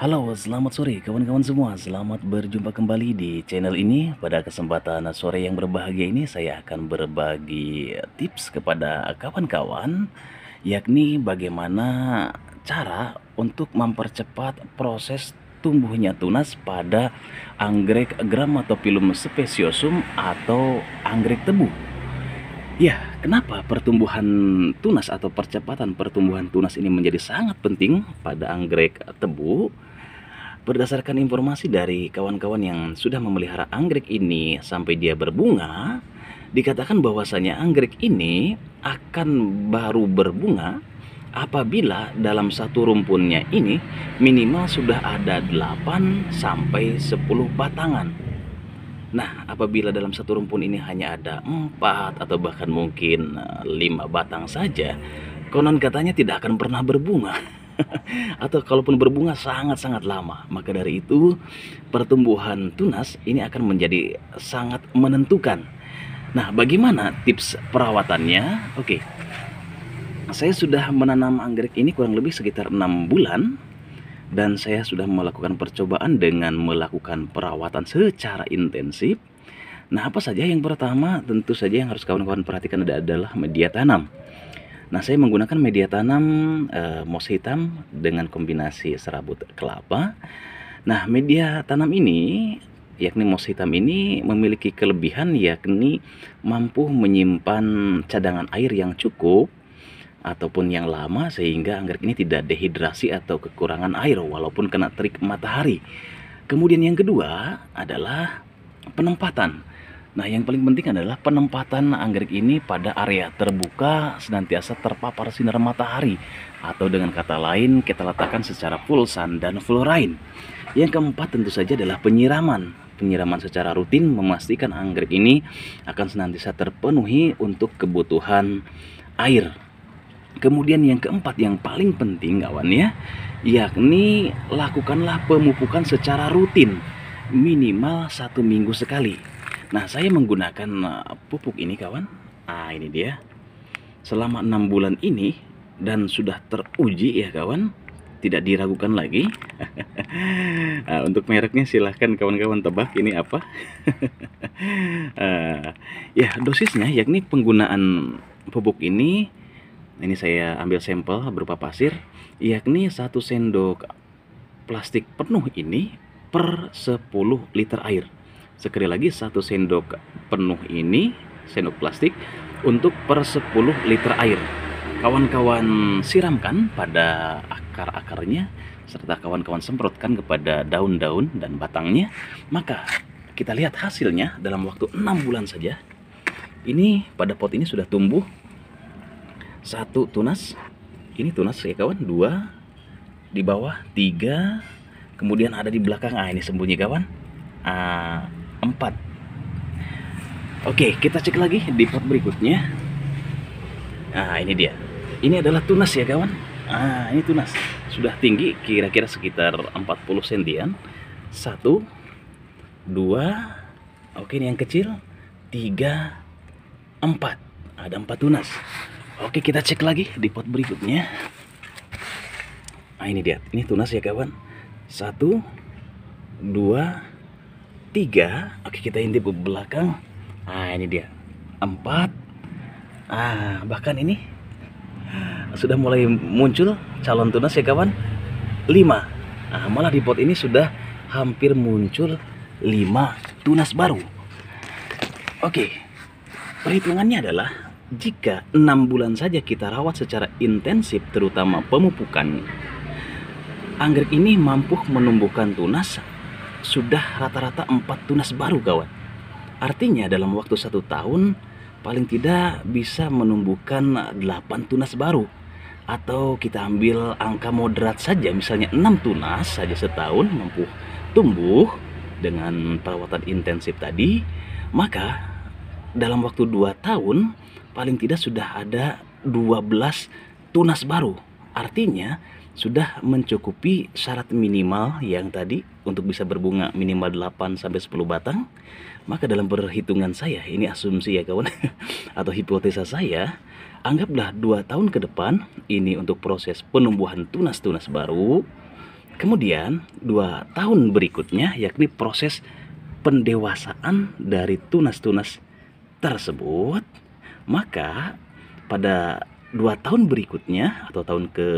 Halo, selamat sore kawan-kawan semua. Selamat berjumpa kembali di channel ini. Pada kesempatan sore yang berbahagia ini, saya akan berbagi tips kepada kawan-kawan, yakni bagaimana cara untuk mempercepat proses tumbuhnya tunas pada anggrek Gramatopilum speciosum atau anggrek tebu. Ya, kenapa pertumbuhan tunas atau percepatan pertumbuhan tunas ini menjadi sangat penting pada anggrek tebu? Berdasarkan informasi dari kawan-kawan yang sudah memelihara anggrek ini sampai dia berbunga, dikatakan bahwasanya anggrek ini akan baru berbunga apabila dalam satu rumpunnya ini minimal sudah ada 8 sampai 10 batangan. Nah, apabila dalam satu rumpun ini hanya ada 4 atau bahkan mungkin 5 eh, batang saja, konon katanya tidak akan pernah berbunga. atau kalaupun berbunga sangat-sangat lama. Maka dari itu pertumbuhan tunas ini akan menjadi sangat menentukan. Nah, bagaimana tips perawatannya? Oke. Saya sudah menanam anggrek ini kurang lebih sekitar 6 bulan dan saya sudah melakukan percobaan dengan melakukan perawatan secara intensif. Nah, apa saja yang pertama? Tentu saja yang harus kawan-kawan perhatikan adalah media tanam. Nah, saya menggunakan media tanam e, eh, mos hitam dengan kombinasi serabut kelapa. Nah, media tanam ini yakni moss hitam ini memiliki kelebihan yakni mampu menyimpan cadangan air yang cukup ataupun yang lama sehingga anggrek ini tidak dehidrasi atau kekurangan air walaupun kena terik matahari. Kemudian yang kedua adalah penempatan. Nah, yang paling penting adalah penempatan anggrek ini pada area terbuka senantiasa terpapar sinar matahari atau dengan kata lain kita letakkan secara full sun dan full rain. Yang keempat tentu saja adalah penyiraman. Penyiraman secara rutin memastikan anggrek ini akan senantiasa terpenuhi untuk kebutuhan air. Kemudian yang keempat yang paling penting kawan ya, yakni lakukanlah pemupukan secara rutin minimal satu minggu sekali Nah saya menggunakan eh, pupuk ini kawan Nah ini dia Selama enam bulan ini Dan sudah teruji ya kawan Tidak diragukan lagi nah, Untuk mereknya silahkan kawan-kawan tebak ini apa ah, Ya dosisnya yakni penggunaan pupuk ini Ini saya ambil sampel berupa pasir Yakni satu sendok plastik penuh ini per 10 liter air sekali lagi satu sendok penuh ini sendok plastik untuk per 10 liter air kawan-kawan siramkan pada akar-akarnya serta kawan-kawan semprotkan kepada daun-daun dan batangnya maka kita lihat hasilnya dalam waktu enam bulan saja ini pada pot ini sudah tumbuh satu tunas ini tunas ya kawan dua di bawah tiga kemudian ada di belakang ah ini sembunyi kawan ah, Oke, kita cek lagi di pot berikutnya. Nah, ini dia. Ini adalah tunas ya, kawan. Ah, ini tunas. Sudah tinggi kira-kira sekitar 40 sentian. Satu, dua, oke ini yang kecil, tiga, empat. Ada empat tunas. Oke, kita cek lagi di pot berikutnya. Nah, ini dia. Ini tunas ya, kawan. Satu, dua, tiga oke kita intip ke belakang nah ini dia empat ah bahkan ini sudah mulai muncul calon tunas ya kawan lima nah, malah di pot ini sudah hampir muncul lima tunas baru oke perhitungannya adalah jika enam bulan saja kita rawat secara intensif terutama pemupukan anggrek ini mampu menumbuhkan tunas sudah rata-rata empat tunas baru kawan. Artinya dalam waktu satu tahun paling tidak bisa menumbuhkan delapan tunas baru. Atau kita ambil angka moderat saja misalnya enam tunas saja setahun mampu tumbuh dengan perawatan intensif tadi, maka dalam waktu dua tahun paling tidak sudah ada dua belas tunas baru. Artinya sudah mencukupi syarat minimal yang tadi untuk bisa berbunga minimal 8 sampai 10 batang, maka dalam perhitungan saya, ini asumsi ya kawan atau hipotesa saya, anggaplah 2 tahun ke depan ini untuk proses penumbuhan tunas-tunas baru. Kemudian 2 tahun berikutnya yakni proses pendewasaan dari tunas-tunas tersebut, maka pada dua tahun berikutnya atau tahun ke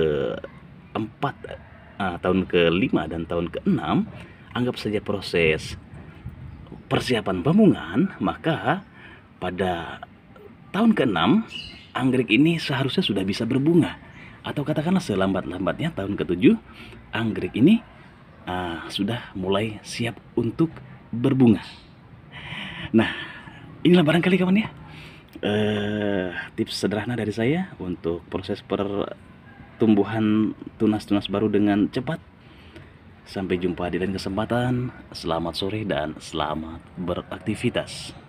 uh, tahun ke-5 dan tahun ke-6 anggap saja proses persiapan pembungaan maka pada tahun ke-6 anggrek ini seharusnya sudah bisa berbunga atau katakanlah selambat-lambatnya tahun ke-7 anggrek ini uh, sudah mulai siap untuk berbunga. Nah, inilah barangkali kawan ya. Uh, tips sederhana dari saya untuk proses per tumbuhan tunas-tunas baru dengan cepat. Sampai jumpa di lain kesempatan. Selamat sore dan selamat beraktivitas.